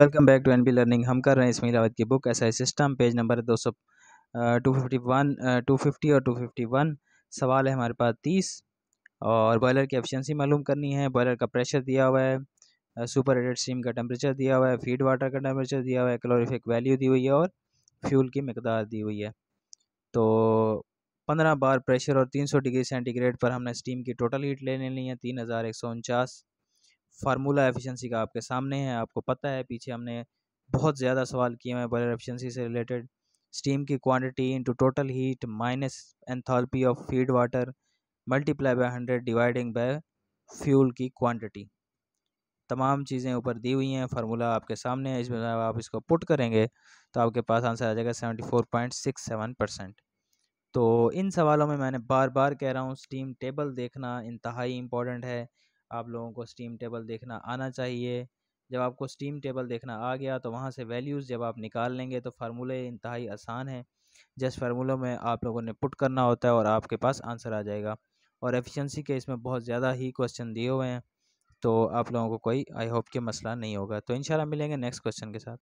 welcome back to N B learning हम कर रहे हैं इसमें इलावत की book S I system page number दो सौ two fifty one two fifty और टू फिफ्टी वन सवाल है हमारे पास तीस और बॉयलर की एफिशिएंसी मालूम करनी है बॉयलर का प्रेशर दिया हुआ है सुपर एडेड स्टीम का टेम्परेचर दिया हुआ है फीड वाटर का टेम्परेचर दिया हुआ है क्लोरीफिक वैल्यू दी हुई है और फ्यूल की मकदार दी हुई है तो पंद्रह बार प्रेशर और तीन सौ डिग्री सेंटीग्रेड पर हमने स्टीम की टोटल हीट ले लेनी है तीन हज़ार एक सौ उनचास फार्मूला एफिशिएंसी का आपके सामने है आपको पता है पीछे हमने बहुत ज़्यादा सवाल किए हैं बॉयलर एफिशिएंसी से रिलेटेड स्टीम की quantity into total heat minus enthalpy of feed water multiply by hundred dividing by fuel की क्वांटिटी तमाम चीज़ें ऊपर दी हुई हैं फार्मूला आपके सामने है इसमें आप इसको पुट करेंगे तो आपके पास आंसर आ जाएगा seventy four point six seven percent तो इन सवालों में मैंने बार बार कह रहा हूँ स्टीम टेबल देखना इंतहाई इम्पॉर्टेंट है आप लोगों को स्टीम टेबल देखना आना चाहिए जब आपको स्टीम टेबल देखना आ गया तो वहाँ से वैल्यूज़ जब आप निकाल लेंगे तो फार्मूले इंतहाई आसान हैं जिस फार्मूलों में आप लोगों ने पुट करना होता है और आपके पास आंसर आ जाएगा और एफिशिएंसी के इसमें बहुत ज़्यादा ही क्वेश्चन दिए हुए हैं तो आप लोगों को कोई आई होप के मसला नहीं होगा तो इंशाल्लाह मिलेंगे नेक्स्ट क्वेश्चन के साथ